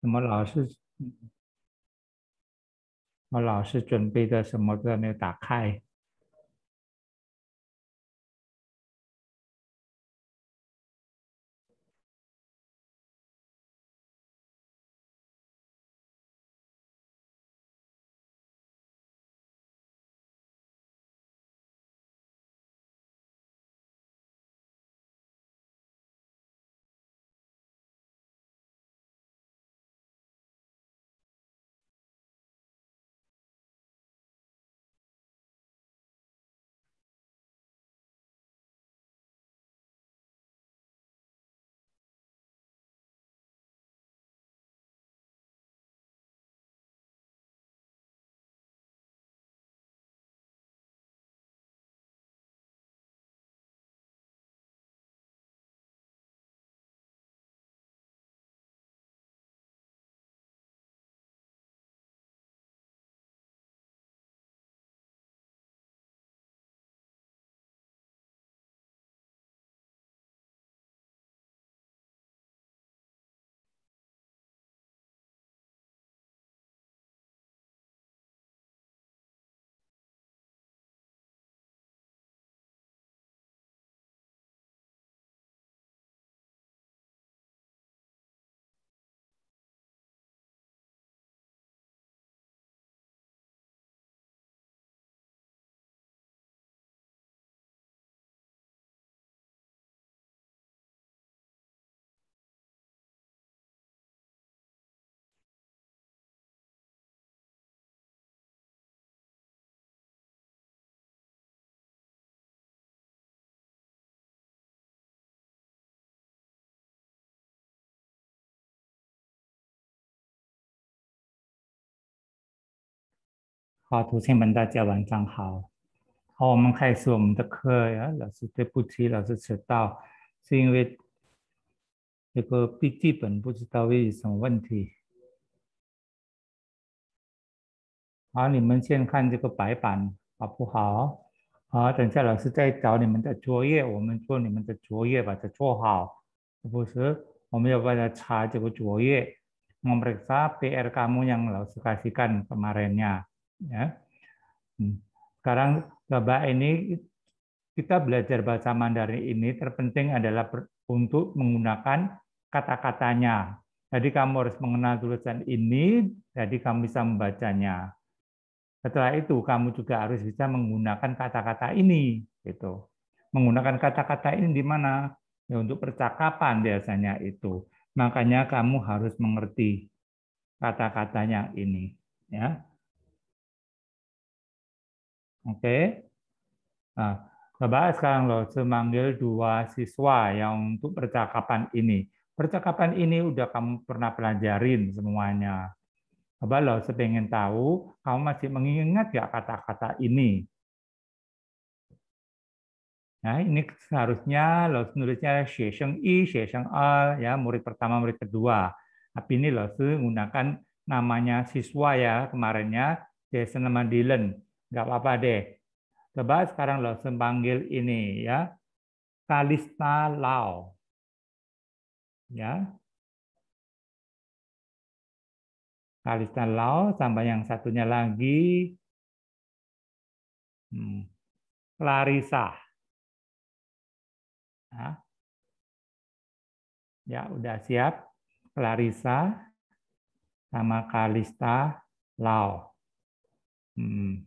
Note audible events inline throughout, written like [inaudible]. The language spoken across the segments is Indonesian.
怎么老是，我老是准备的什么都没有打开。好，同学们，大家晚上好。好，我们开始我们的课呀。老师，对不起，老师迟到，是因为这个笔记本不知道为什么问题。好，你们先看这个白板，好不好？好，等下老师再找你们的作业，我们做你们的作业，把它做好，不是？我们要把它查这个作业，我们要查 PR kamu yang kemarin ya。Ya. Hmm. Sekarang Bapak ini kita belajar bahasa Mandarin ini terpenting adalah untuk menggunakan kata-katanya. Jadi kamu harus mengenal tulisan ini, jadi kamu bisa membacanya. Setelah itu kamu juga harus bisa menggunakan kata-kata ini, gitu. Menggunakan kata-kata ini di mana? Ya untuk percakapan biasanya itu. Makanya kamu harus mengerti kata-katanya ini, ya. Oke. Okay. Nah, Bapak sekarang loh semanggil dua siswa yang untuk percakapan ini. Percakapan ini udah kamu pernah pelajarin semuanya. Bapak loh sepengen tahu kamu masih mengingat ya kata-kata ini. Nah, ini seharusnya loh nulisnya session I, session A ya, murid pertama, murid kedua. Tapi ini loh menggunakan namanya siswa ya kemarinnya Jason sama Dylan nggak apa-apa deh. Coba sekarang lo sembanggil ini ya, Kalista Lau. Ya. Kalista Lau tambah yang satunya lagi hmm, Clarissa. Nah. Ya, udah siap. Clarissa sama Kalista Lau. Hmm.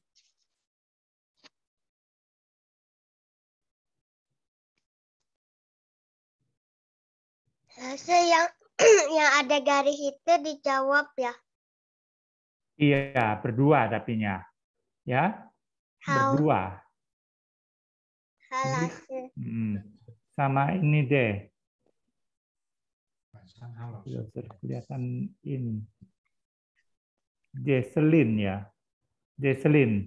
Bahasa yang [clears throat] yang ada garis itu dijawab ya. Iya, berdua tapinya. Ya. How? Berdua. Halase. Hmm. Sama ini deh. Iya, kelihatan ini. Jesselin ya. Jesselin.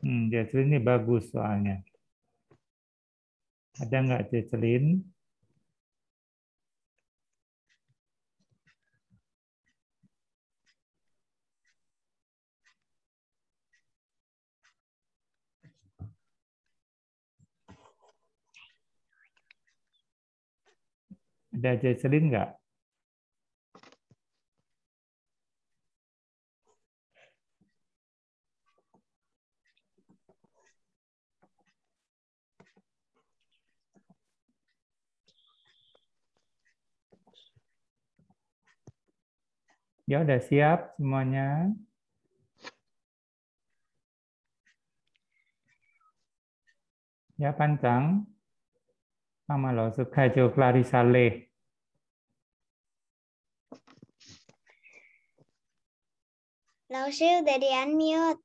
Hmm, Jesselin ini bagus soalnya. Ada nggak Jesselin? Ada Jacelyn nggak? Ya, udah siap semuanya. Ya, panjang Vamos a los callos clarizarle. Lalu dari unmute.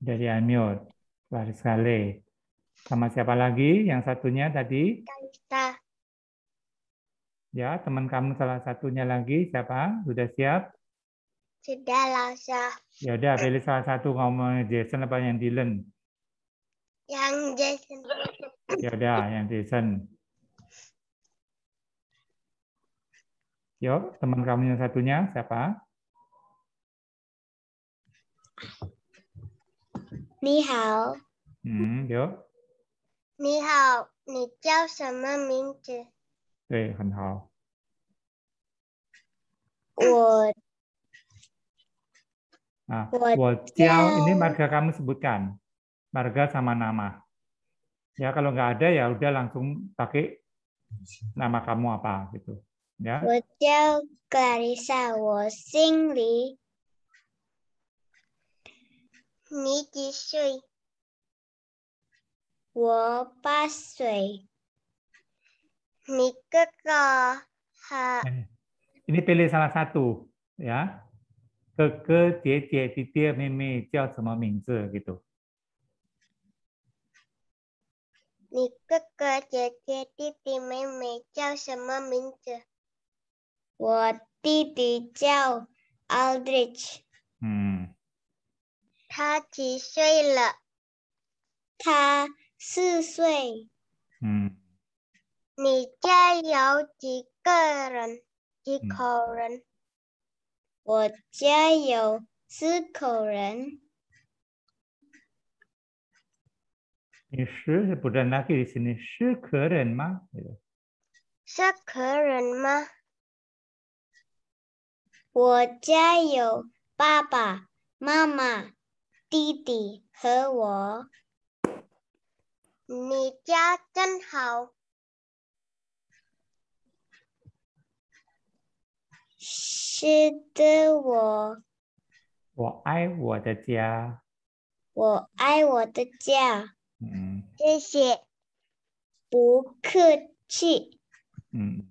Dari unmute. Clarisale. Sama siapa lagi? Yang satunya tadi? Kalista. Ya, teman kamu salah satunya lagi. Siapa? Sudah siap? Sudah, Lausa. Ya udah, pilih salah satu kamu Jason apa yang Dylan? Yang Jason yaudah yang Yo, teman kamu yang satunya siapa? Hmm, eh, ah, Ni marga kamu sama nama. Ya kalau nggak ada ya udah langsung pakai nama kamu apa gitu. Ya. Hotel Clarissa Washingli Ni shui Wo shui Ni Keko Ha eh, Ini pilih salah satu ya. Ke tie, tie, tie, meme, jiao, semua mingzi gitu. 你哥哥、姐姐、弟弟、妹妹叫什么名字？我弟弟叫 Aldrich。嗯。他几岁了？他四岁。嗯。你家有几个人？几口人？我家有四口人。你是不那个意思？你是客人吗？是客人吗？我家有爸爸妈妈、弟弟和我。你家真好。是的，我。我爱我的家。我爱我的家。嗯，谢谢，不客气。Hmm.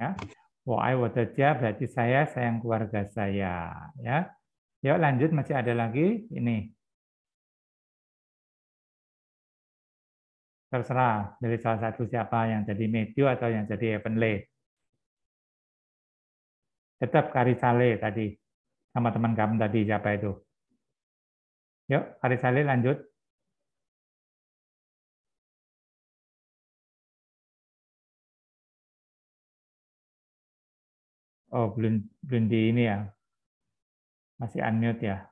saya sayang keluarga saya, ya. Yuk lanjut masih ada lagi ini. Terserah dari salah satu siapa yang jadi Matthew atau yang jadi Heavenly. Tetap Karisale tadi sama teman kamu tadi siapa itu. Yuk Karisale lanjut. Oh, belum belum di ini ya. Masih unmute ya.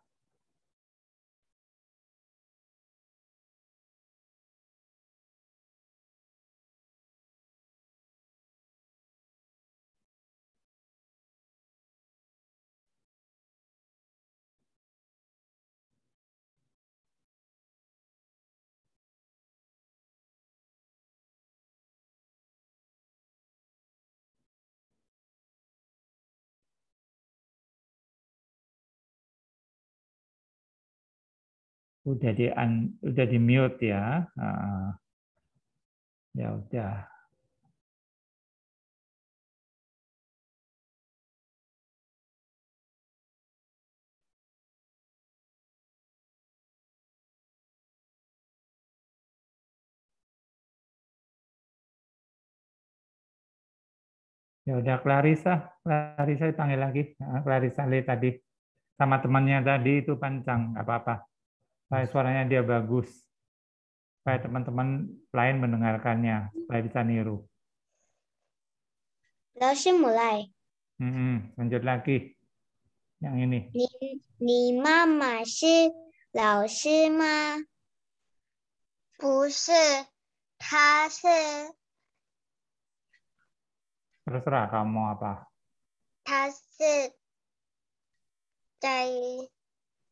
udah di un, udah di mute ya uh, ya udah Ya udah Clarissa, Clarissa dipanggil lagi. Clarissa li tadi sama temannya tadi itu panjang nggak apa-apa supaya suaranya dia bagus, supaya teman-teman lain mendengarkannya, supaya bisa niru. Lalu mulai. Hmm, lanjut lagi. Yang ini. Ni, ni mama si lao si ma? kamu apa? Tasik dari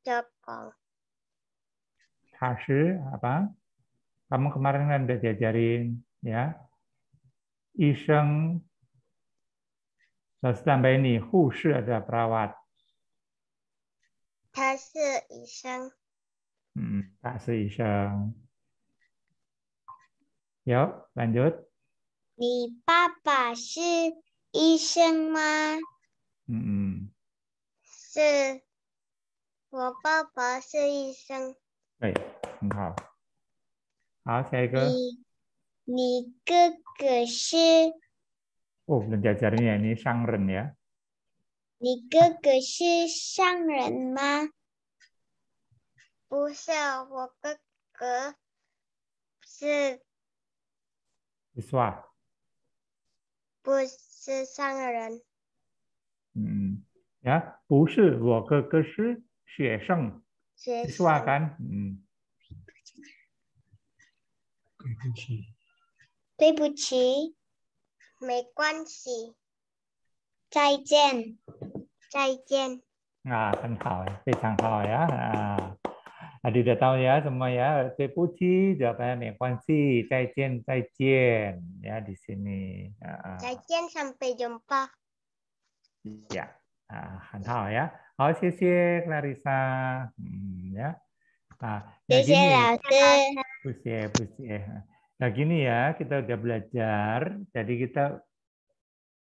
Jepang hasil apa? Kamu kemarin kan udah diajarin ya. Iseng terus tambah ini hu ada perawat. Hmm, Ta si iseng. Hmm, si iseng. Yuk, Hmm. 哎，你好，好，下一个。你哥哥是哦，你人呀？你哥哥是商人吗？不是，我哥哥是。说啊？不是商人。嗯，呀，不是，我哥哥是学生。siswa kan? Hmm. 对不起。对不起，没关系。再见，再见。Nah, kan hal, pisang hal ya. Nah, tadi udah tahu ya semua ya. Tepuji jawabannya mekuansi, caician, caician ya di sini. Nah. sampai jumpa. Ya, ah, kan ya. Oh, Clarissa. Hmm, ya. Nah, ya gini, Pusye, pusye. Eh, eh. Nah gini ya, kita udah belajar, jadi kita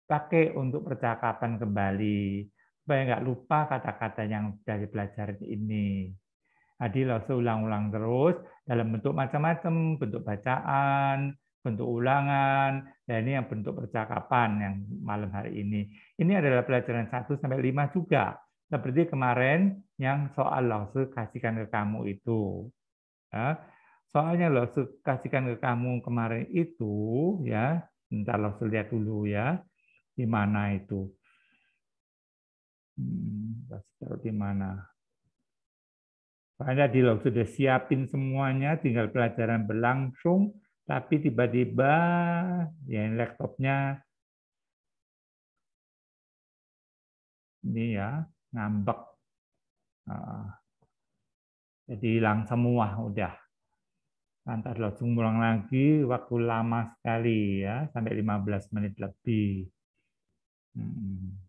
pakai untuk percakapan kembali. Supaya nggak lupa kata-kata yang sudah dipelajari ini. Jadi nah, langsung ulang-ulang terus dalam bentuk macam-macam, bentuk bacaan, bentuk ulangan, dan nah, ini yang bentuk percakapan yang malam hari ini. Ini adalah pelajaran 1 sampai 5 juga seperti kemarin yang soal Lawsu kasihkan ke kamu itu. Ya. Soalnya Lawsu kasihkan ke kamu kemarin itu, ya, ntar Lawsu lihat dulu ya, di mana itu. Hmm, di mana? Soalnya di Lawsu sudah siapin semuanya, tinggal pelajaran berlangsung, tapi tiba-tiba ya laptopnya ini ya ngambek, jadi hilang semua udah. Lantas langsung pulang lagi, waktu lama sekali ya, sampai 15 menit lebih. Hmm.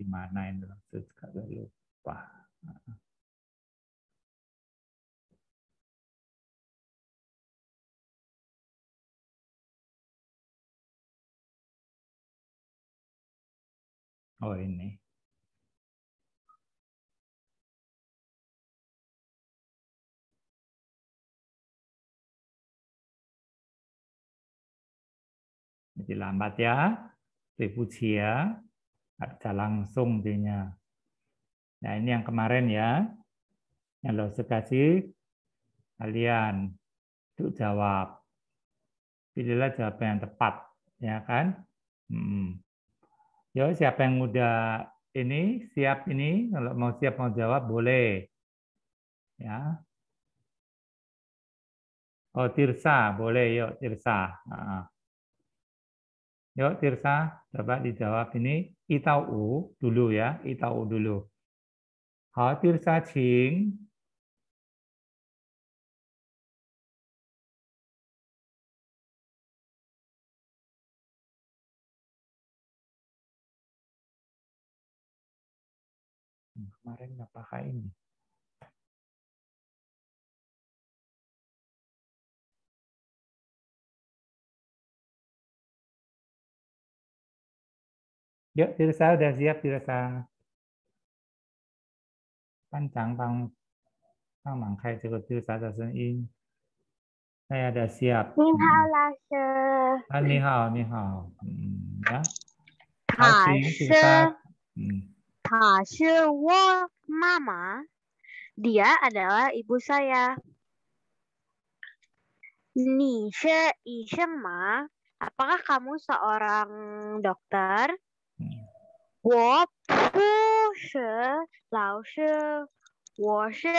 Gimana ini, saya juga lupa. Oh ini. Jadi lambat ya. Dipuji ya. Ada langsung dinya Nah ini yang kemarin ya. Yang lo kasih kalian untuk jawab. Pilihlah jawaban yang tepat. Ya kan? Hmm. Yo, siapa yang udah ini siap ini kalau mau siap mau jawab boleh. Ya. Oh, Tirsa, boleh yuk Tirsa. Yo Yuk Tirsa, coba dijawab ini Itau dulu ya, Itau dulu. Hao Tirsa Ching kemarin apakah ini. Ya, Tirsa sudah siap, Tirsa. Ban Bang, bang mang khai ce Tirsa de Saya siap. Ni hao, Ah, ni hao, ni hao. Hmm, ya. 好，行，Tirsa. Hmm. Hasil wo mama. Dia adalah ibu saya. Ni she isheng ma. Apakah kamu seorang dokter? Wo pu she lao she. Wo she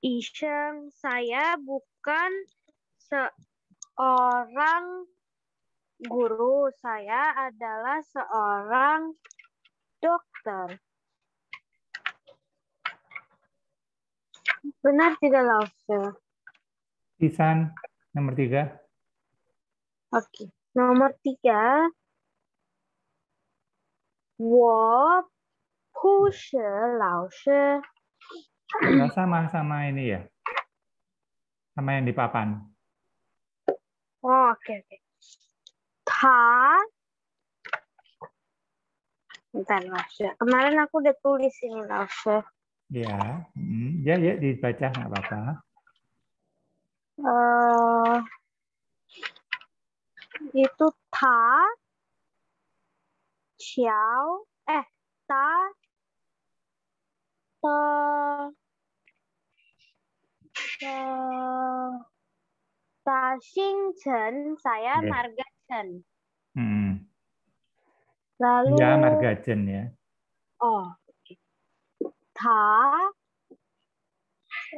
isheng. Saya bukan seorang guru. Saya adalah seorang dokter. Benar tidak, Lawser? Pisan nomor tiga. Oke, nomor tiga. Wo pushi lao shi. Oh, sama sama ini ya. Sama yang di papan. Oh, oke oke. Okay. Bentar, Nasya. Kemarin aku udah tulis ini, Nasya. Ya, hmm. ya, ya, dibaca nggak apa-apa. Uh, itu ta, ciao, eh, ta, ta, ta, ta, ta Xingchen, saya okay. Ya. Marga Chen. Hmm. Lalu Ya margajen ya. Oh. Ta uh,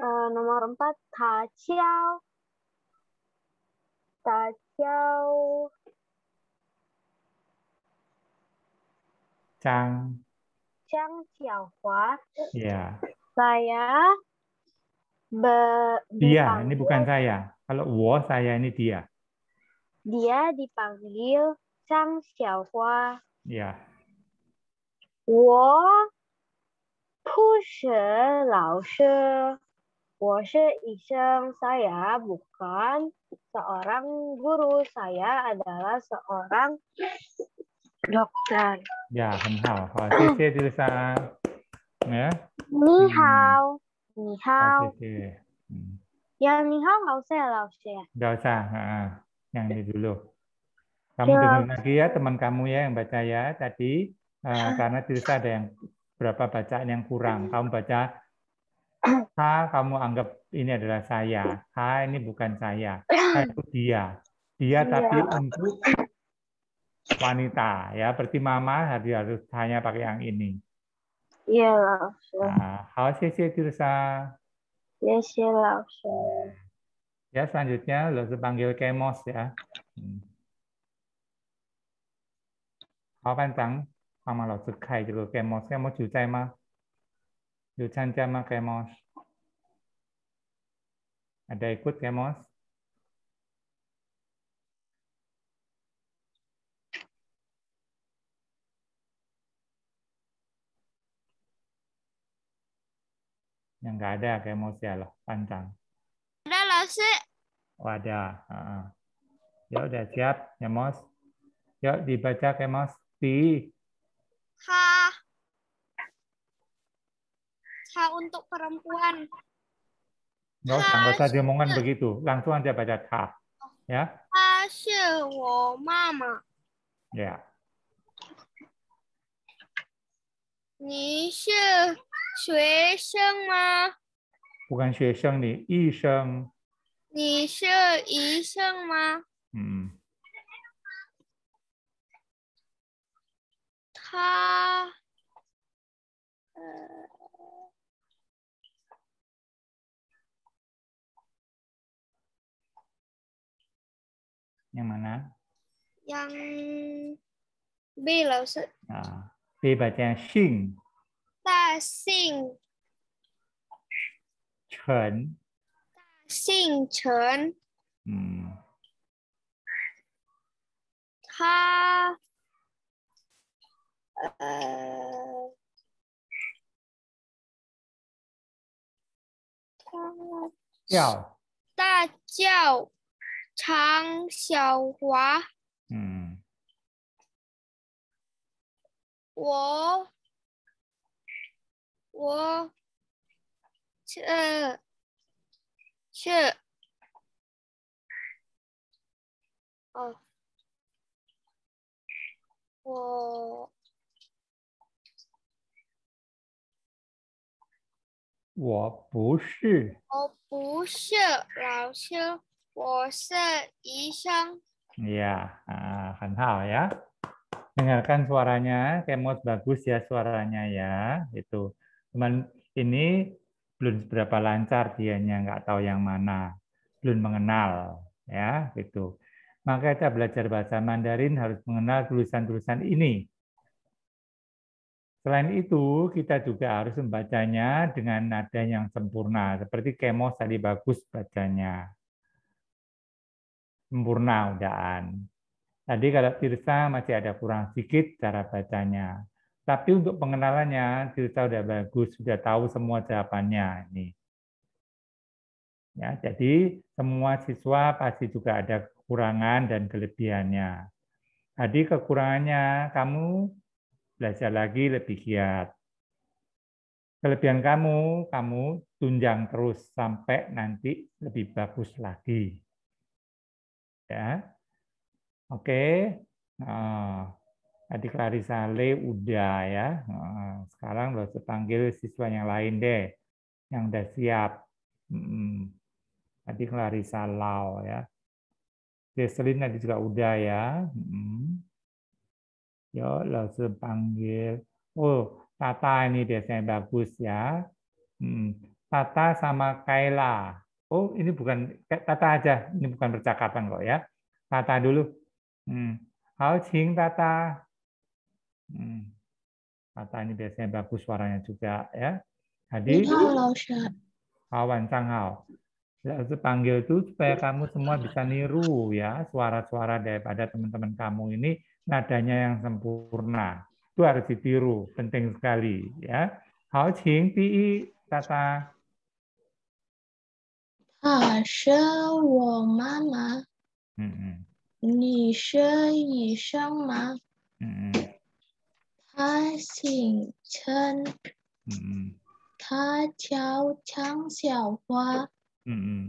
eh, nomor empat ta ciao. Ta ciao. Chang. Chang hua Iya. Saya be, dia, ini bukan saya. Kalau wo saya ini dia. Dia dipanggil Chang Xiaohua. Yeah. Saya bukan seorang guru. Saya adalah seorang dokter. Ya, yeah, 很好，好，谢谢这三。Yeah. 你好，你好。谢谢。嗯。Yang ni hao nggak usah, nggak usah. Nggak usah, yang ini dulu. Kamu ya. dengar lagi ya teman kamu ya yang baca ya tadi uh, karena cerita ada yang berapa bacaan yang kurang. Kamu baca H [coughs] kamu anggap ini adalah saya. H ini bukan saya. ha [coughs] itu dia. Dia ya. tapi untuk wanita ya. Berarti mama harus harus hanya pakai yang ini. Iya, Nah, hal sih sih Tirsa. Ya, sih Ya, selanjutnya lo panggil kemos ya. Hmm. 好，班长，帮忙老师开这个 Game 项目，有在吗？有参加吗？Game ada ikut yang nggak ada kayak ya loh panjang ada loh sih wadah, oh, uh ya udah siap ya mos yuk dibaca kemos B. H. H untuk perempuan. Nggak usah, nggak usah diomongan begitu. Langsung aja baca H. Ya. H mama. Ya. Ni shui sheng ma? Bukan shui sheng yi sheng. Ni shi yi sheng ma? Hmm. คะยังมานะยังบีสิอ่าบีปแจางชิง大姓陈大姓陈嗯他呃，叫大叫常小华。嗯，我我去去哦，我。我不是。我不是老师，我是医生。Iya, ah, hal ya. Dengarkan suaranya, kemot bagus ya suaranya ya. Itu. Cuman ini belum seberapa lancar dianya, nggak tahu yang mana. Belum mengenal ya, itu. Maka kita belajar bahasa Mandarin harus mengenal tulisan-tulisan ini. Selain itu, kita juga harus membacanya dengan nada yang sempurna, seperti kemos tadi bagus bacanya. Sempurna udahan. Tadi kalau Tirsa masih ada kurang sedikit cara bacanya. Tapi untuk pengenalannya, Tirsa sudah bagus, sudah tahu semua jawabannya. Ini. Ya, jadi semua siswa pasti juga ada kekurangan dan kelebihannya. Tadi kekurangannya kamu belajar lagi lebih giat. Kelebihan kamu, kamu tunjang terus sampai nanti lebih bagus lagi. Ya, oke. Nah, tadi Le udah ya. Nah, sekarang lo panggil siswa yang lain deh, yang udah siap. Hmm. Tadi Clarissa Lau ya. Jesslyn tadi juga udah ya. Hmm. Yo, langsung panggil oh Tata ini biasanya bagus ya hmm. Tata sama Kaila oh ini bukan Tata aja ini bukan percakapan kok ya Tata dulu hmm. Hao Ching Tata hmm. Tata ini biasanya bagus suaranya juga ya Hadi Hawan Sang Hao Lalu panggil tuh supaya kamu semua bisa niru ya suara-suara daripada teman-teman kamu ini nadanya yang sempurna. Itu harus ditiru, penting sekali ya. Hao Qing Ti e, Tata. Ah, she wo mama. Mm -hmm. Ni she yi shang ma. -hmm. Ta xing chen. -hmm. Ta jiao chang xiao hua. Mm-hmm.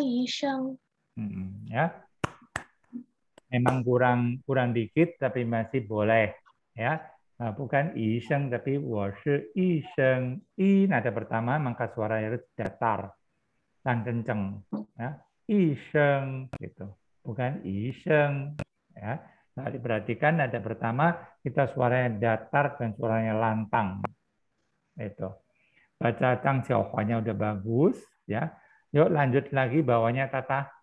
yi, -hmm. ya？memang kurang kurang dikit tapi masih boleh ya nah, bukan iseng tapi washi iseng i nada pertama maka suara harus datar dan kenceng ya iseng gitu bukan iseng ya nah, diperhatikan nada pertama kita suaranya datar dan suaranya lantang itu baca tang xiaohuanya udah bagus ya yuk lanjut lagi bawahnya tata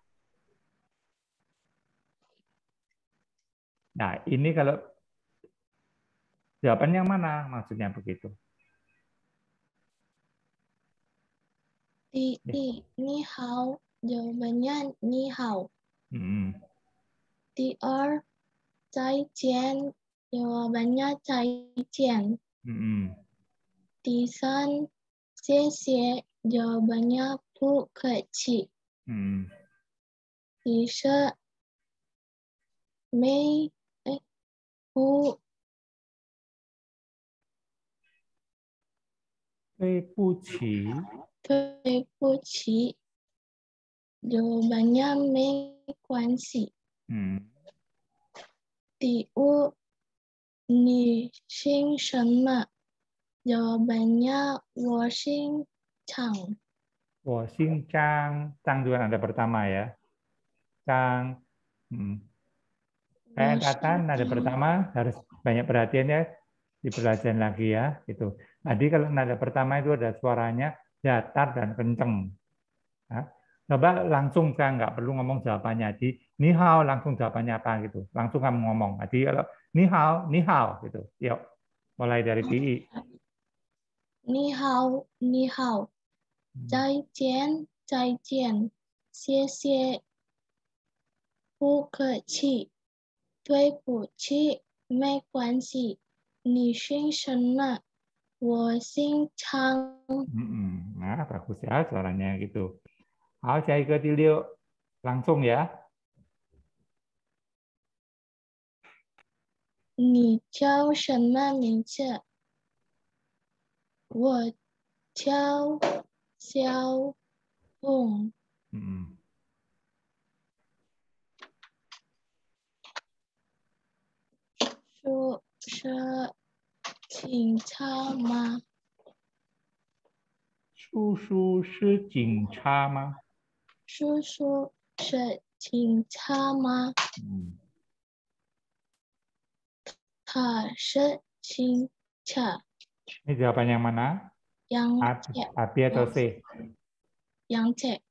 Nah, ini kalau jawaban yang mana maksudnya begitu? Di, di ya. ni hao jawabannya ni hao. Hmm. Di er jawabannya cai jian. Hmm. Di san jawabannya bu keci. tisha Hmm. Di se mei aku Tei Puci. Jawabannya mekuansi. Hmm. Tiu Ni Xing Shenme. Jawabannya Wo Xing Chang. Wo Xing Chang. Chang juga ada pertama ya. Chang. Hmm. Saya katakan nada pertama harus banyak perhatian ya, lagi ya. Gitu. Tadi kalau nada pertama itu ada suaranya datar dan kenceng. Nah, coba langsung kan nggak perlu ngomong jawabannya. Jadi ni hao langsung jawabannya apa gitu. Langsung kamu ngomong. Jadi kalau ni hao, ni hao gitu. Yuk, mulai dari PI. Ni hao, ni hao. Hmm. Zai jian, zai jian. Xie xie. qi. 对不起，没关系。你姓什么？我姓常。嗯嗯，那打招呼呀，声音 g i t u 好，下一个第你，langsung ya。你叫什么名字？我叫肖凤。嗯嗯。叔叔是警察吗？叔叔是警察吗？叔叔是警察吗？嗯。他是警察。那就要判样么那？杨杨杨？杨 C。杨 C。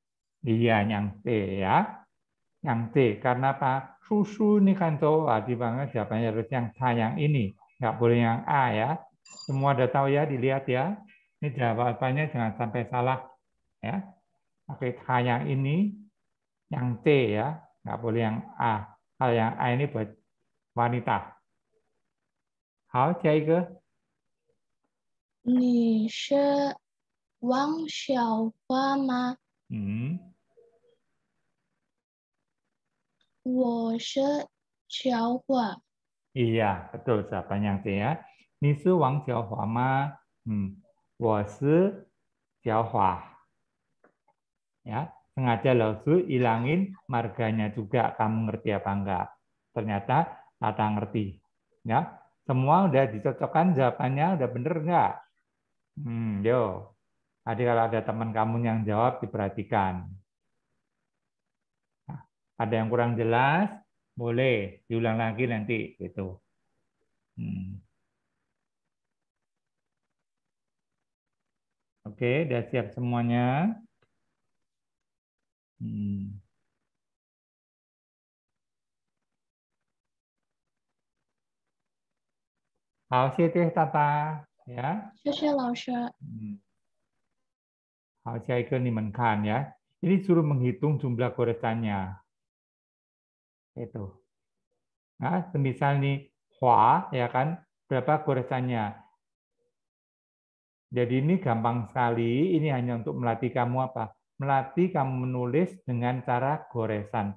对呀，杨 C 呀。yang D. Karena apa? Susu ini kan coa, di banget jawabannya harus yang A ini. Nggak boleh yang A ya. Semua ada tahu ya, dilihat ya. Ini jawabannya jangan sampai salah. ya. Pakai sayang ini, yang T ya. Nggak boleh yang A. Kalau yang A ini buat wanita. wang ma hmm. Iya, betul jawabannya ya. Ni si Wang Hua, ma? Hmm, wo si Hua. Ya, sengaja su ilangin marganya juga. Kamu ngerti apa enggak? Ternyata Tata ngerti. Ya, semua udah dicocokkan jawabannya udah bener enggak? Hmm, yo. Adik kalau ada teman kamu yang jawab diperhatikan. Ada yang kurang jelas, boleh diulang lagi nanti gitu. Hmm. Oke, sudah siap semuanya. Hmm. Hao, xie tata. Ya. Xie Hmm. Hao, xie ikon, ya. Ini suruh menghitung jumlah goresannya itu. Nah, semisal nih hua ya kan berapa goresannya. Jadi ini gampang sekali, ini hanya untuk melatih kamu apa? Melatih kamu menulis dengan cara goresan.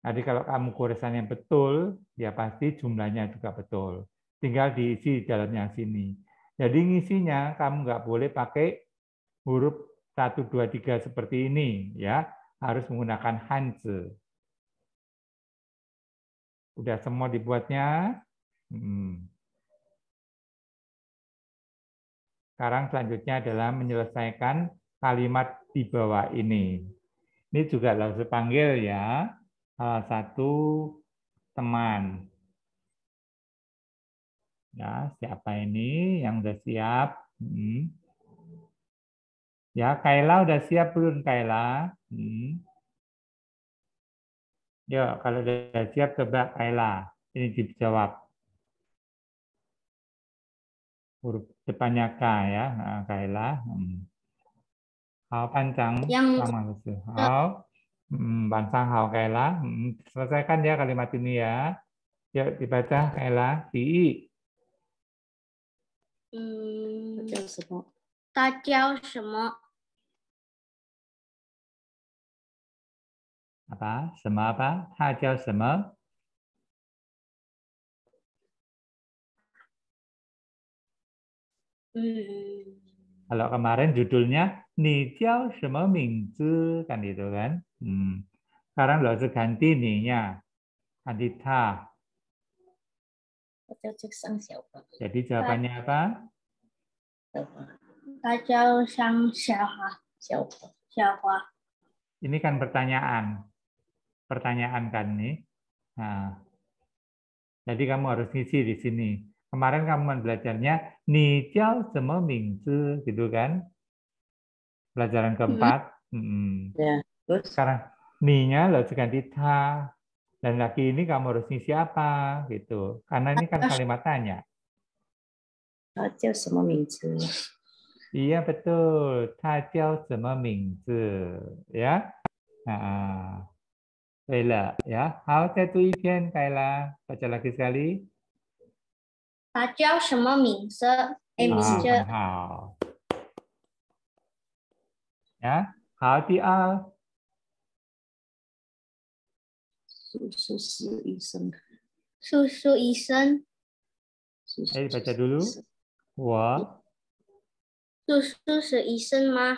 Jadi kalau kamu goresan yang betul, ya pasti jumlahnya juga betul. Tinggal diisi di dalamnya sini. Jadi ngisinya kamu nggak boleh pakai huruf 1, 2, 3 seperti ini. ya harus menggunakan Hanzi. Udah semua dibuatnya. Hmm. Sekarang selanjutnya adalah menyelesaikan kalimat di bawah ini. Ini juga harus dipanggil ya. Salah satu teman. Ya, siapa ini yang sudah siap? Hmm. Ya, Kaila udah siap belum Kaila? Hmm. Ya, kalau sudah siap coba Ayla. Ini dijawab. Huruf depannya K ya, nah, Kaila. Hmm. Hao panjang yang sama Hao. Hmm, panjang Hao Kaila. Hmm, selesaikan ya kalimat ini ya. Ya dibaca Kaila. Di. Hmm, semua. apa apa, Kalau kemarin judulnya Ni Jiao Shema Mingzi kan itu kan. Hmm. Sekarang lo ganti ni Adita. Ganti Ta. Jadi jawabannya apa? Kacau Sang Xiaohua. Ini kan pertanyaan pertanyaan kan nih. Nah, jadi kamu harus ngisi di sini. Kemarin kamu kan belajarnya ni jiao zeme ming gitu kan? Pelajaran keempat. Hmm. Hmm. Ya, terus? Sekarang ni-nya lo ganti ta. Dan lagi ini kamu harus ngisi apa gitu. Karena ini kan kalimat tanya. semua mingzi. Iya betul. ta Tajau semua mingzi. Ya. Nah, Kaila, ya. How satu ikan, Kaila? Baca lagi sekali. Pajiao shemo ming se, eh, ah, Mister. How. Ya, how di al? Susu si isen. Susu isen. Eh, baca dulu. Wah. Susu si isen mah.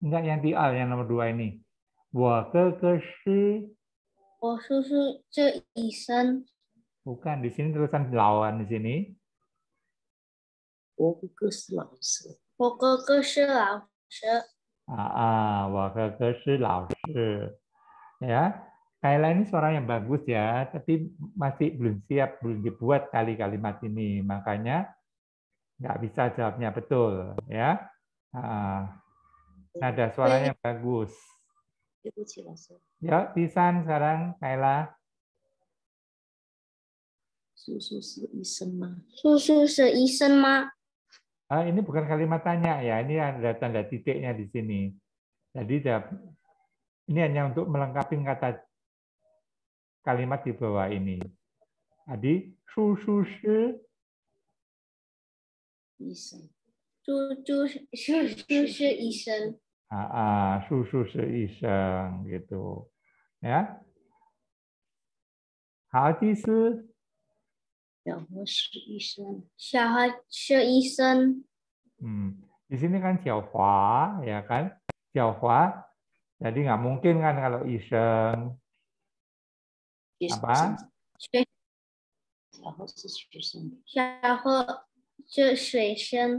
Enggak yang di al yang nomor dua ini. Bukan di sini tulisan lawan di sini. 我哥哥是老师。我哥哥是老师。Ah, ah, Ya, Kayla ini suara yang bagus ya, tapi masih belum siap, belum dibuat kali kalimat ini, makanya nggak bisa jawabnya betul ya. Ah, nada suaranya bagus. Ya, pisan sekarang Susu Susu ma. Ah, ini bukan kalimat tanya ya, ini ada tanda titiknya di sini. Jadi ini hanya untuk melengkapi kata kalimat di bawah ini. Tadi susu se isen. Susu, susu Aa, susu seiseng gitu ya Hao Ji Si Jiao ya Shisen Xiao Shisen hmm. di sini kan Jiao Hua ya kan Jiao Hua jadi nggak mungkin kan kalau iseng apa Xiao Xiao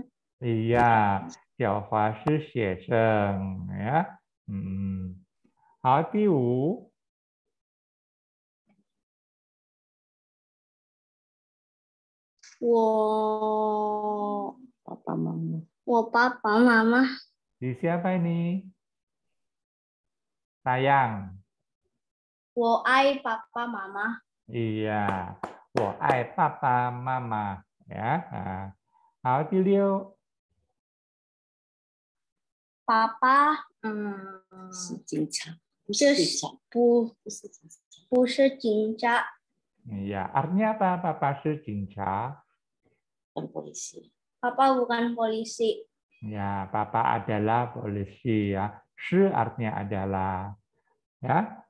Iya, 小华是学生，呀，嗯，好，第五，我爸爸妈妈，我爸爸妈妈，你先啊？这尼，样？我爱爸爸妈妈，哎呀，我爱爸爸妈妈，呀，好，第六。Papa Iya, artinya apa? papa Bukan polisi. Papa bukan polisi. Ya, papa adalah polisi ya. Si artinya adalah. Ya.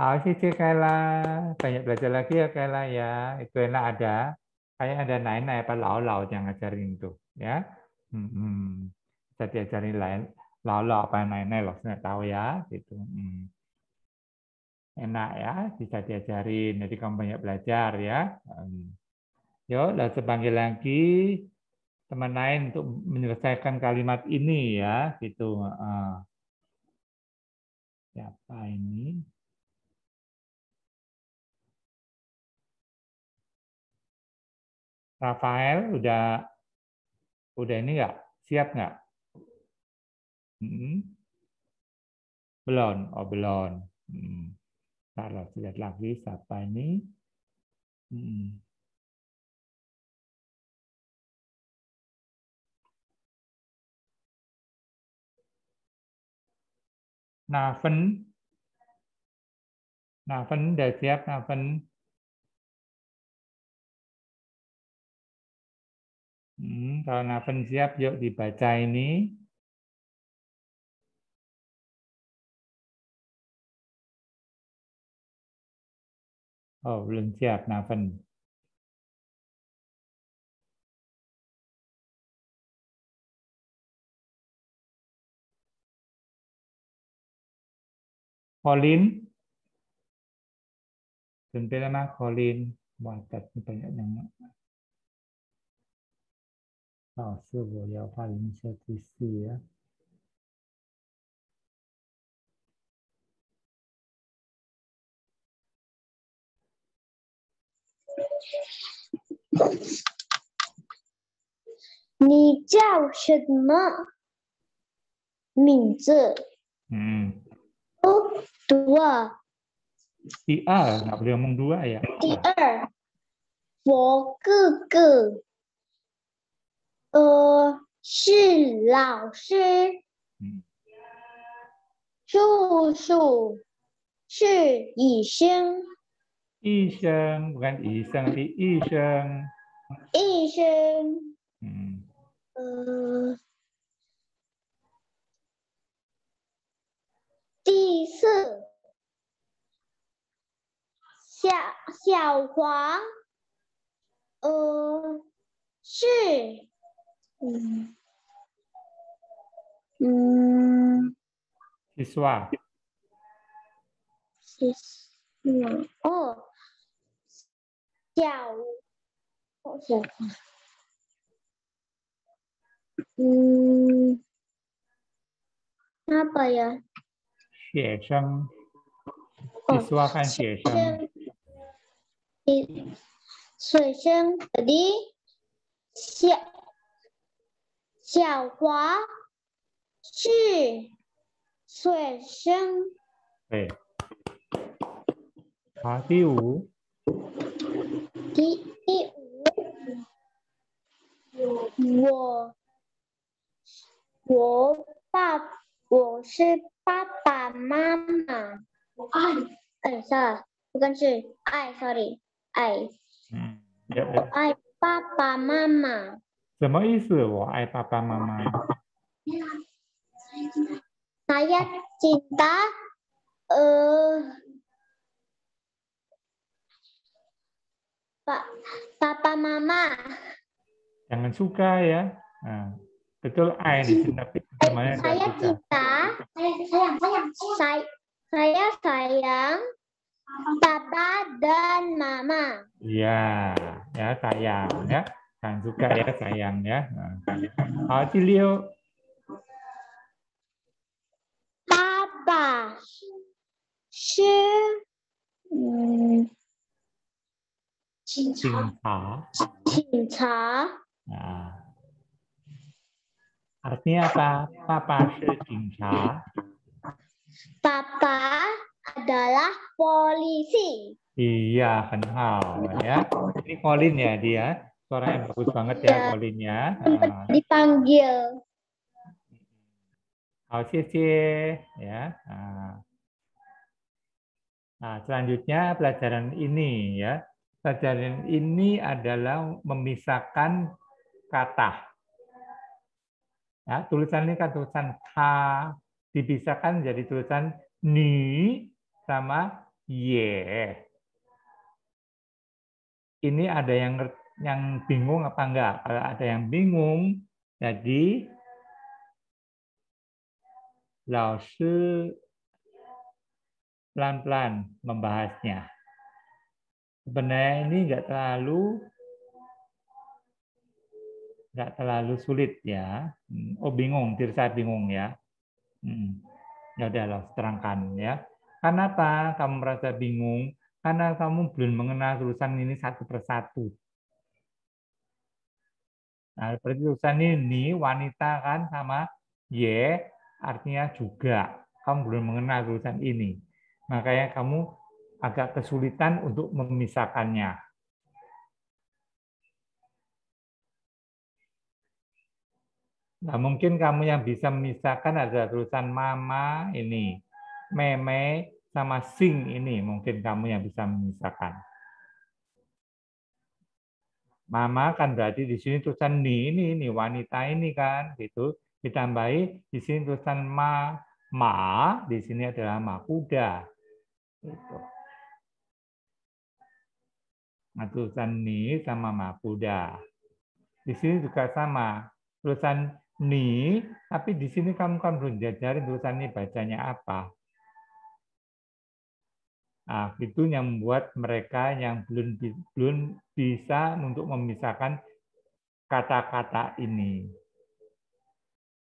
Hal sih Kayla. Banyak belajar lagi ya Kayla ya. Itu enak ada. Kayak ada naik naik apa ya, lau lau yang ngajarin itu ya. Hmm, hmm. Bisa diajarin lain lalu apa yang lain loh saya tahu ya gitu hmm. enak ya bisa diajarin jadi kamu banyak belajar ya hmm. yuk lalu lagi teman lain untuk menyelesaikan kalimat ini ya gitu siapa ini Rafael udah udah ini nggak siap nggak Hmm? Belum, oh belum. Hmm. Kalau lihat lagi siapa ini. Hmm. Nah, Vân. Nào Vân, đề Hmm, kalau Nafen siap, yuk dibaca ini. ออเรื่งแก哦，人家拿นคอลินถึงไปแล้วนะคอลินว่าจัดมไปอย่างนั้นต่อเสื้อวัวยาวผ้าลิเชือกีเสีย你叫什么名字？嗯，我，第二，不叫梦第二呀。第二，我哥哥，呃，是老师，叔叔是医生。一生，我看一生的一生，一生，嗯，呃，第四，小小黄，呃，是，嗯，嗯。第四啊，第四哦，下午，我想看，嗯，那本呀，水生，你是要看水生？你水生的，小小华是水生，对，好，第五。第第五我，我爸，我是爸爸妈妈，爱，哎，错了，不然是爱，sorry，爱，嗯，爱爸爸妈妈，什么意思？我爱爸爸妈妈。来呀，来呀，呃。Pak, Papa Mama. Jangan suka ya. Nah, betul A ini tapi namanya saya cinta. Saya sayang, saya Saya sayang Papa dan Mama. Iya, ya sayang ya. Jangan suka ya sayang ya. Nah, oh, Cilio. Papa. 是，嗯。警察警察 nah artinya apa papa 是警察 Papa adalah polisi. Iya, kenal ya. Ini Colin ya dia. Suara yang bagus iya. banget ya, ya Colin ya. Nah. Dipanggil. Hao Cie ya. Nah. nah, selanjutnya pelajaran ini ya. Sajarin ini adalah memisahkan kata. Ya, tulisan ini kan tulisan K, dipisahkan jadi tulisan ni sama ye. Ini ada yang yang bingung apa enggak? Kalau ada yang bingung, jadi Lao pelan-pelan membahasnya sebenarnya ini nggak terlalu nggak terlalu sulit ya. Hmm. Oh bingung, Tirsa bingung ya. Hmm. Ya udahlah, terangkan ya. Karena apa? Kamu merasa bingung karena kamu belum mengenal tulisan ini satu persatu. Nah, berarti tulisan ini wanita kan sama Y artinya juga. Kamu belum mengenal tulisan ini. Makanya kamu agak kesulitan untuk memisahkannya. Nah, mungkin kamu yang bisa memisahkan ada tulisan mama ini, meme sama sing ini mungkin kamu yang bisa memisahkan. Mama kan berarti di sini tulisan ni ini ini wanita ini kan gitu ditambahi di sini tulisan ma ma di sini adalah ma kuda gitu tulisan ni sama ma mapuda. Di sini juga sama. Tulisan ni, tapi di sini kamu kan belum jajarin tulisan ni bacanya apa. Nah, itu yang membuat mereka yang belum belum bisa untuk memisahkan kata-kata ini.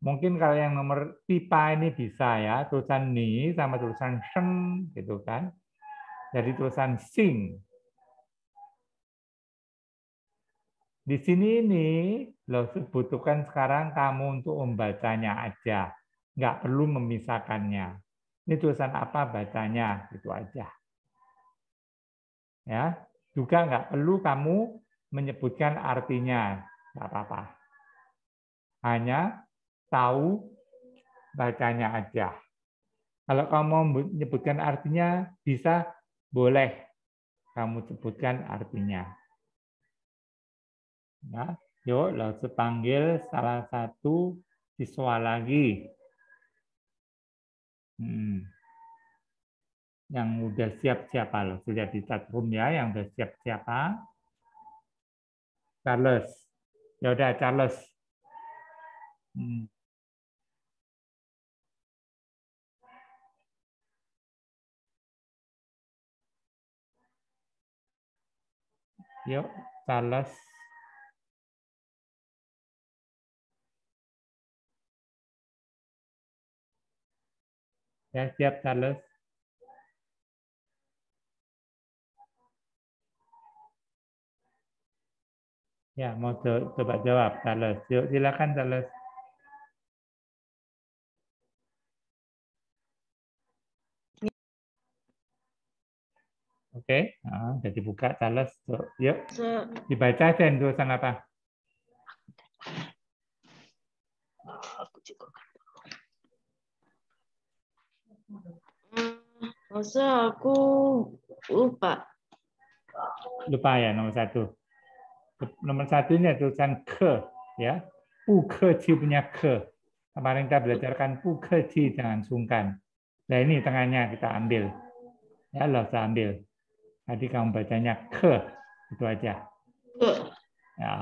Mungkin kalau yang nomor pipa ini bisa ya, tulisan ni sama tulisan sheng gitu kan. Jadi tulisan sing Di sini ini lo butuhkan sekarang kamu untuk membacanya aja. Nggak perlu memisahkannya. Ini tulisan apa bacanya, itu aja. Ya, juga nggak perlu kamu menyebutkan artinya, nggak apa-apa. Hanya tahu bacanya aja. Kalau kamu mau menyebutkan artinya, bisa, boleh kamu sebutkan artinya. Ya, yuk Lautse panggil salah satu siswa lagi. Hmm. Yang udah siap siapa loh? Sudah di room ya, yang udah siap siapa? Charles. Ya udah Charles. Hmm. Yuk, Charles. Ya, siap Charles. Ya, mau coba jawab Charles. Yuk, silakan Charles. Oke, okay. nah, jadi buka Charles. Yuk, dibaca aja sana apa. Aku cukup. Masa aku lupa. Lupa ya nomor satu. Nomor satunya tulisan ke ya. Pukeji punya ke. Kemarin kita belajarkan pukeji jangan sungkan. Nah ini tengahnya kita ambil. Ya lo ambil. Tadi kamu bacanya ke itu aja. Ke. Ya.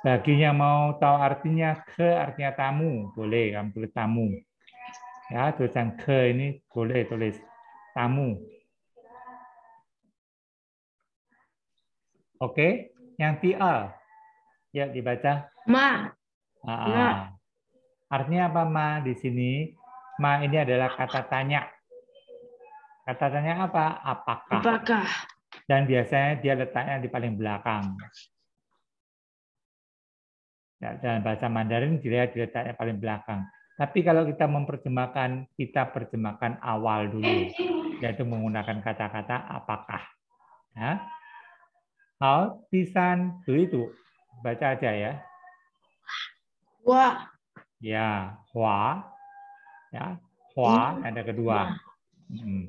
Bagi yang mau tahu artinya ke artinya tamu boleh kamu tulis tamu. Ya, tulisan ke ini boleh tulis tamu. Oke, okay? yang TL. Ya, dibaca. Ma. Ah, ma. Artinya apa ma di sini? Ma ini adalah kata tanya. Kata tanya apa? Apakah? Apakah? Dan biasanya dia letaknya di paling belakang. Ya, dalam bahasa Mandarin dilihat diletaknya paling belakang. Tapi kalau kita memperjemahkan, kita perjemahkan awal dulu, yaitu menggunakan kata-kata apakah. Nah, how pisan itu baca aja ya. Hua. Ya, hua. Ya, hua iya. ada kedua. Iya. Hmm.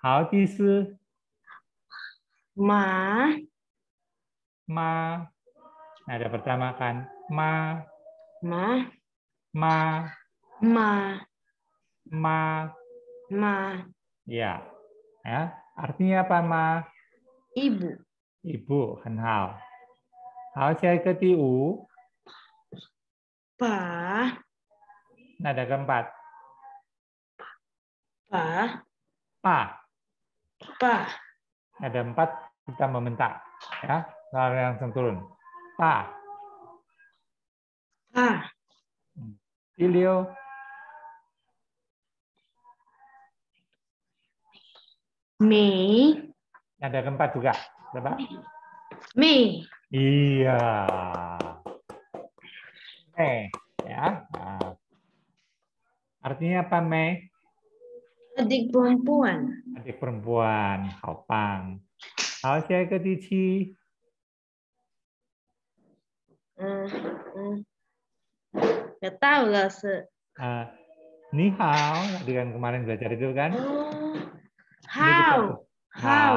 How tisu. Ma. Ma. Ada pertama kan. Ma. Ma ma ma ma ma ya ya artinya apa ma ibu kan ketiu pa nada keempat pa pa pa nada empat kita meminta ya lalu langsung turun pa pa Ilio. me ada keempat juga, coba me Iya. me ya. Artinya apa me Adik perempuan. Adik perempuan, kau Pang. Kau saya ke Cici. hmm. Eh, eh. Nggak tahu lah. Se... Ah, ni hao, kan kemarin belajar itu kan. Oh, how. How.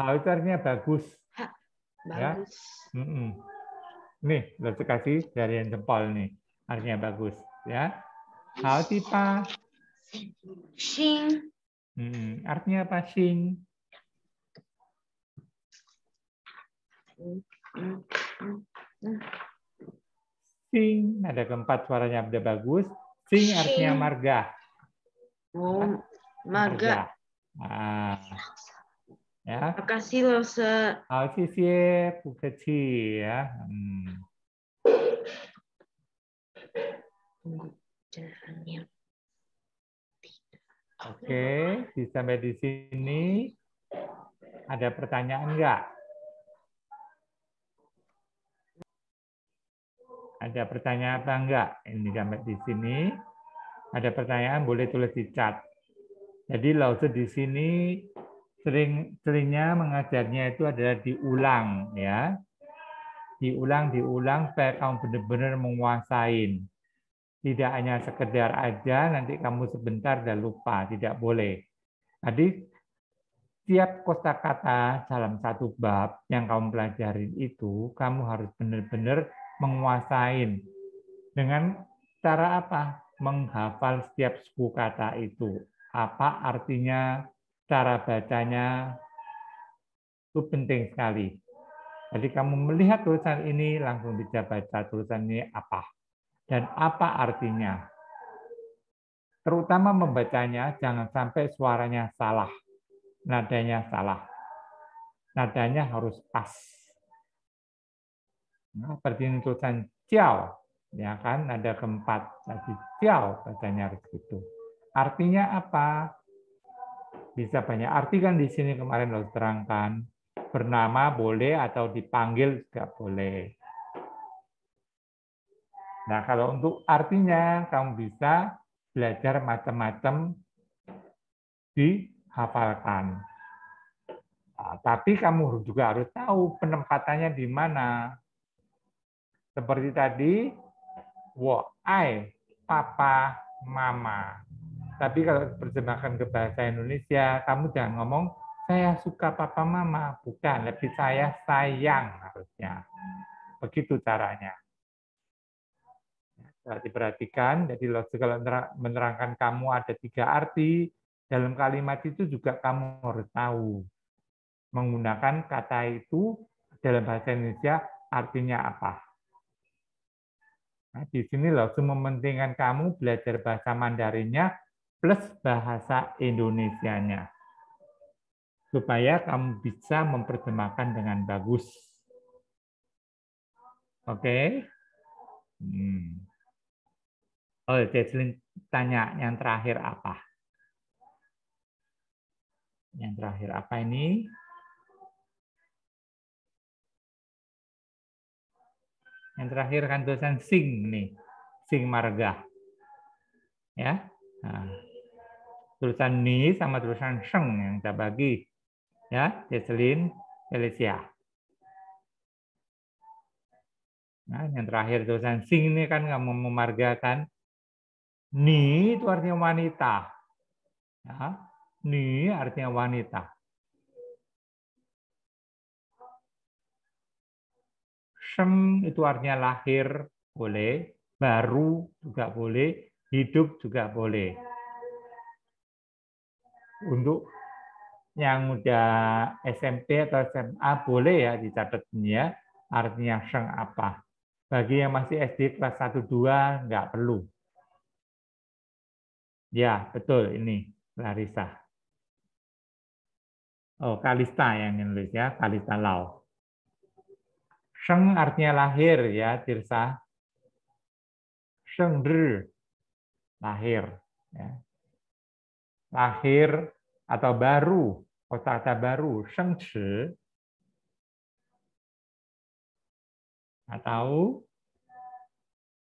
how. itu artinya bagus. Ya? bagus. Ya? Mm -mm. Nih, lo kasih dari yang jempol nih. Artinya bagus. Ya. How tipa. Sing. Hmm, artinya apa sing? mm, mm, sing ada keempat suaranya udah bagus sing artinya marga oh marga, marga. Nah. ya makasih loh se oh sisi pukaci ya hmm. Oke, okay, sampai di sini. Ada pertanyaan enggak? Ada pertanyaan apa enggak? Ini sampai di sini. Ada pertanyaan boleh tulis di chat. Jadi Lause di sini sering seringnya mengajarnya itu adalah diulang ya. Diulang diulang supaya kamu benar-benar menguasain. Tidak hanya sekedar aja nanti kamu sebentar dan lupa, tidak boleh. Jadi setiap kosakata dalam satu bab yang kamu pelajarin itu kamu harus benar-benar menguasain. Dengan cara apa? Menghafal setiap suku kata itu. Apa artinya, cara bacanya, itu penting sekali. Jadi kamu melihat tulisan ini, langsung bisa baca tulisan ini apa. Dan apa artinya. Terutama membacanya, jangan sampai suaranya salah. Nadanya salah. Nadanya harus pas Nah, seperti tulisan ciao, ya kan ada keempat tadi ciao bacanya harus gitu. Artinya apa? Bisa banyak arti kan di sini kemarin lo terangkan. Bernama boleh atau dipanggil juga boleh. Nah, kalau untuk artinya kamu bisa belajar macam-macam dihafalkan. Nah, tapi kamu juga harus tahu penempatannya di mana. Seperti tadi, wo, ai papa, mama. Tapi kalau terjemahkan ke bahasa Indonesia, kamu jangan ngomong, saya suka papa mama. Bukan, lebih saya sayang harusnya. Begitu caranya. Nah, diperhatikan, jadi kalau menerangkan kamu ada tiga arti, dalam kalimat itu juga kamu harus tahu. Menggunakan kata itu dalam bahasa Indonesia artinya apa. Nah, di sini langsung mementingkan kamu belajar bahasa Mandarinnya plus bahasa Indonesianya. Supaya kamu bisa memperjemahkan dengan bagus. Oke? Okay? Hmm. Oh, Jesslyn tanya yang terakhir apa? Yang terakhir apa ini? Yang terakhir kan tulisan sing nih, sing marga. Ya. Nah, tulisan ni sama tulisan sheng yang kita bagi. Ya, Jesslyn Felicia. Nah, yang terakhir tulisan sing ini kan kamu memargakan. Ni itu artinya wanita. Ya, ni artinya wanita. sem itu artinya lahir boleh, baru juga boleh, hidup juga boleh. Untuk yang udah SMP atau SMA boleh ya dicatatnya artinya seng apa. Bagi yang masih SD kelas 1 2 nggak perlu. Ya, betul ini Larissa. Oh, Kalista yang nulis ya, Kalista Lau. Sheng artinya lahir ya, Tirsa. Sheng ri, lahir. Ya. Lahir atau baru, kata-kata baru, Sheng chi. Atau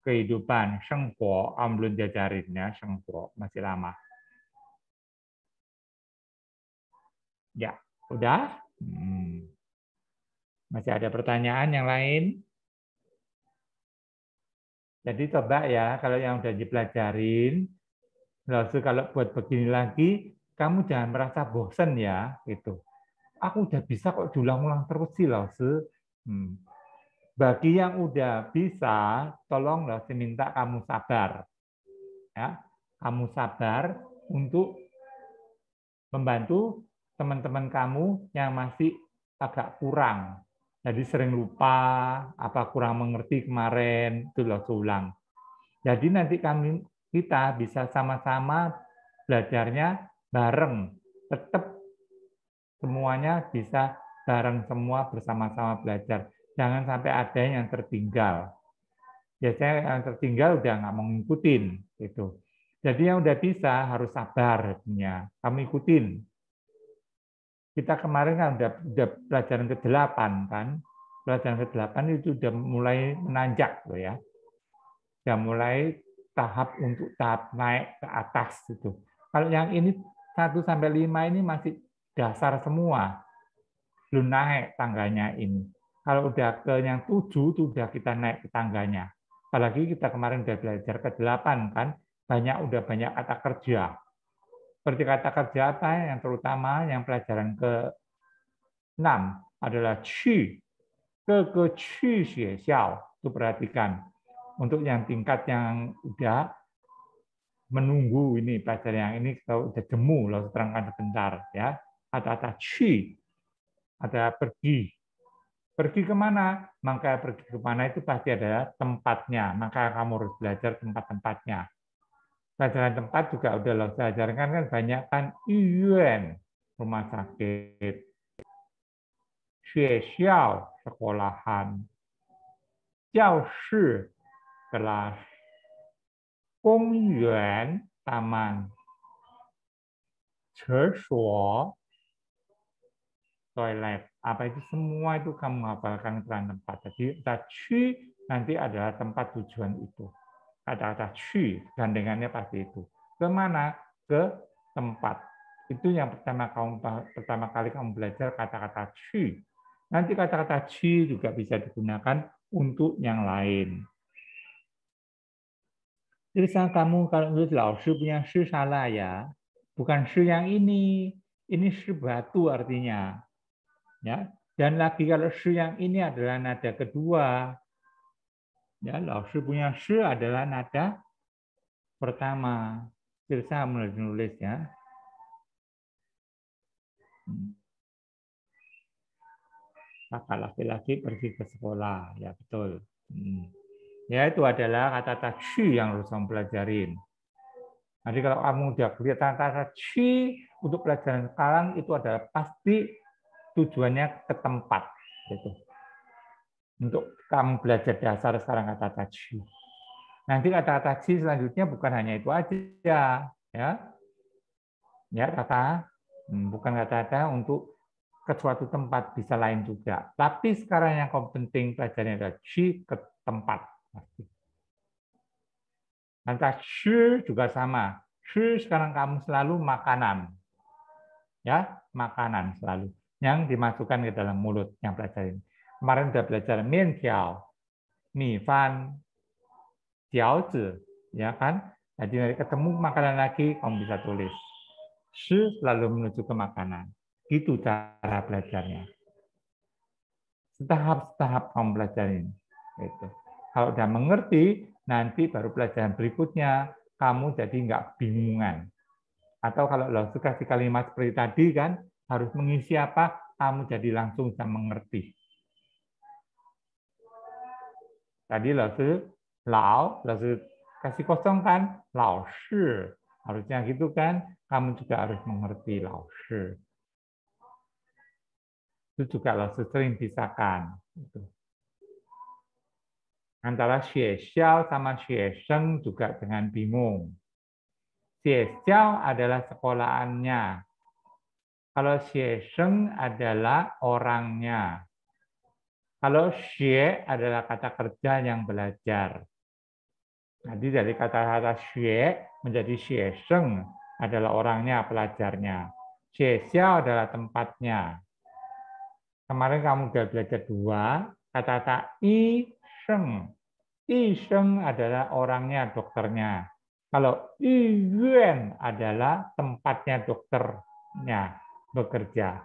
kehidupan, Sheng po, amblun jajarinnya, Sheng po, masih lama. Ya, udah? Hmm. Masih ada pertanyaan yang lain? Jadi coba ya, kalau yang udah dipelajarin, lalu kalau buat begini lagi, kamu jangan merasa bosen ya, itu. Aku udah bisa kok diulang-ulang terus sih, Lose. Hmm. Bagi yang udah bisa, tolong Lose minta kamu sabar. Ya, kamu sabar untuk membantu teman-teman kamu yang masih agak kurang jadi sering lupa, apa kurang mengerti kemarin, itu loh ulang. Jadi nanti kami kita bisa sama-sama belajarnya bareng, tetap semuanya bisa bareng semua bersama-sama belajar. Jangan sampai ada yang tertinggal. Biasanya yang tertinggal udah nggak mau ngikutin gitu. Jadi yang udah bisa harus sabar, ya. kamu ikutin kita kemarin kan udah, udah pelajaran ke-8 kan. Pelajaran ke-8 itu udah mulai menanjak loh ya. Udah mulai tahap untuk tahap naik ke atas itu. Kalau yang ini 1 sampai 5 ini masih dasar semua. Belum naik tangganya ini. Kalau udah ke yang 7 itu udah kita naik ke tangganya. Apalagi kita kemarin udah belajar ke-8 kan, banyak udah banyak kata kerja seperti kata kerja apa yang terutama yang pelajaran ke-6 adalah qi Ke ke qi xie xiao. Itu perhatikan. Untuk yang tingkat yang udah menunggu ini pelajaran yang ini kalau udah jemu lo terangkan sebentar ya. ada kata qi ada pergi. Pergi kemana? Maka pergi kemana itu pasti ada tempatnya. Maka kamu harus belajar tempat-tempatnya. Sasaran nah, tempat juga udah loh saya kan banyak kan yuan rumah sakit, sekolah, sekolahan, jauh kelas, kongyuan taman, cersuo toilet. Apa itu semua itu kamu hafalkan peran tempat. Jadi, tadi nanti adalah tempat tujuan itu kata-kata shi gandengannya pasti itu. Kemana? Ke tempat. Itu yang pertama kamu pertama kali kamu belajar kata-kata shi. Nanti kata-kata shi juga bisa digunakan untuk yang lain. Jadi sekarang kamu kalau menurut su punya shi salah ya. Bukan shi yang ini. Ini shi batu artinya. Ya. Dan lagi kalau shi yang ini adalah nada kedua, Ya, Lao si punya shi adalah nada pertama. Sirsa menulis ya. Hmm. Kakak laki-laki pergi ke sekolah, ya betul. Hmm. Ya itu adalah kata kata shi yang harus kamu pelajarin. Jadi kalau kamu udah kelihatan kata kata shi untuk pelajaran sekarang itu adalah pasti tujuannya ke tempat. Gitu untuk kamu belajar dasar sekarang kata taji. Nanti kata taji selanjutnya bukan hanya itu aja, ya. Ya, kata hmm, bukan kata-kata untuk ke suatu tempat bisa lain juga. Tapi sekarang yang penting pelajarannya adalah ke tempat. Kata shi juga sama. Shi sekarang kamu selalu makanan. Ya, makanan selalu yang dimasukkan ke dalam mulut yang pelajarin Kemarin sudah belajar mi fan, mifan, zi, ya kan? Jadi nah, nanti ketemu makanan lagi, kamu bisa tulis. Shi lalu menuju ke makanan. Itu cara belajarnya. Setahap-setahap kamu belajar ini. Itu. Kalau udah mengerti, nanti baru pelajaran berikutnya kamu jadi nggak bingungan. Atau kalau lo suka di kalimat seperti tadi kan, harus mengisi apa, kamu jadi langsung bisa mengerti. Tadi lalu lao, lalu kasih kosong kan, lao shi. Harusnya gitu kan, kamu juga harus mengerti lao shi. Itu juga lalu sering pisahkan. Antara xie xiao sama xie sheng juga dengan bingung. Xie xiao adalah sekolahannya. Kalau xie sheng adalah orangnya. Kalau xie adalah kata kerja yang belajar. Jadi dari kata-kata xie menjadi sheng adalah orangnya, pelajarnya. xiao adalah tempatnya. Kemarin kamu sudah belajar dua, kata-kata i sheng. I sheng adalah orangnya, dokternya. Kalau i yuan adalah tempatnya dokternya bekerja.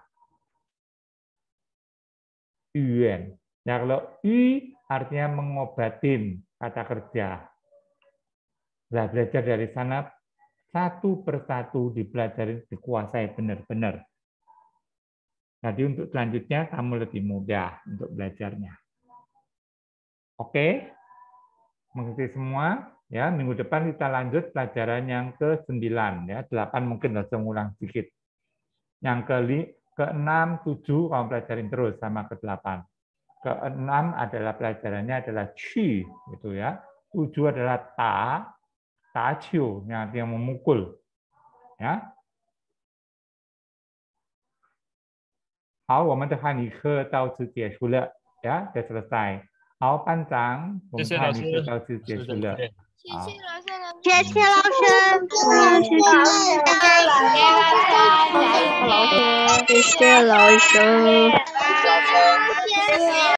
Yuan. Nah, kalau i artinya mengobatin kata kerja. Nah, belajar dari sana satu persatu dipelajari, dikuasai benar-benar. Jadi untuk selanjutnya kamu lebih mudah untuk belajarnya. Oke, mengerti semua? Ya, minggu depan kita lanjut pelajaran yang ke-9 ya, 8 mungkin harus mengulang sedikit. Yang ke ke-6, 7 kamu pelajarin terus sama ke-8 keenam adalah pelajarannya adalah chi gitu ya. Tujuh adalah ta, ta yang artinya memukul. Ya. 好，我们的汉语课到此结束了，呀，结束了噻。好，班长，我们汉语课到此结束了。谢谢老师，谢谢老师，谢谢老师，谢谢老师，谢谢老师。Yeah.